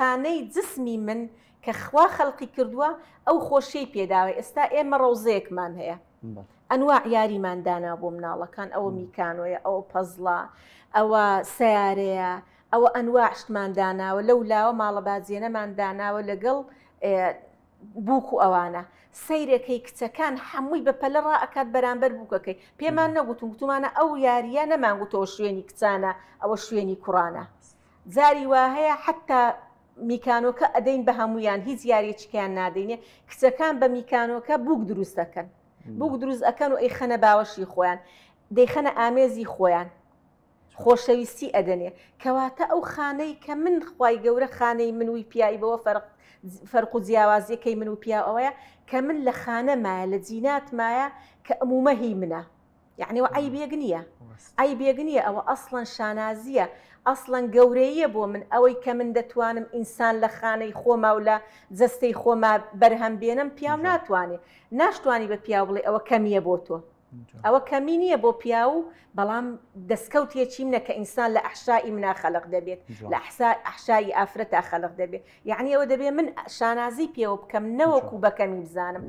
خەلقانەی جسمی من کە خوا خەڵقی کردووە ئەو خۆشیی پێداوی ئێستا ئێمە ڕۆزەیەکمان هەیە ئەنواع یاریماندانا بۆ مناڵەکان ئەوە میکانۆیە ئەوە پەزڵا ئەوە سیارەیە ئەوە ئەنواعشتمان داناوە لەو لاوە ماڵەبازیێنەمان داناوە لەگەڵ بووک و ئەوانە سیرەکەی کچەکان هەمووی بەپەلە ڕائکات بەرامبەر بووکەکەی پێمان نەگوتم گوتومانە ئەو یاریە نەمانگوتەوە شوێنی کچانە ئەوە شوێنی کوڕانە. جاری وا هەیە حتا میکانۆکە ئەدەین بە هەمویان هیچ یاریێکیان نادەینێ کچەکان بە میکانۆکە بوک دروست دەکەن بوک دروست ئەەکەن و ئەی خەنە باوەشی خۆیان دەیخەنە ئامێزی خۆیان خۆشەویستی ئەدەنێ کەواتە ئەو خانەی کە من خی گەورە خانەی من وی پیایی بەوە فەرق و جیاوازیەکەی من و پیا ئەوەیە کە من لە خانە مایە لە جینات مایە کە ئەمومەهی منە یعنی و عیبێک نییە ئای بێگنیە ئەوە ئەسڵەن شانازیە ئەسڵەن گەورەیە بۆ من ئەوەی کە من دەتوانم ئینسان لە خانەی خۆما و لە جستەی خۆما بەرهەم بێنم پیاو ناتوانێ ناشتوانانی بە پیا بڵێ ئەوە کەمیە بۆ تۆ ئەوە کەمی نییە بۆ پیا و بەڵام دەستکەوتە چیمە کە ئینسان لە ئەحشایی منا خەلق دەبێت لە ئەحشایی ئافرەتا خەلق دەبێت یعنی ئەوە دەبێت من شانازی پێوە بکەم نەوەکو بەکەمی بزانم.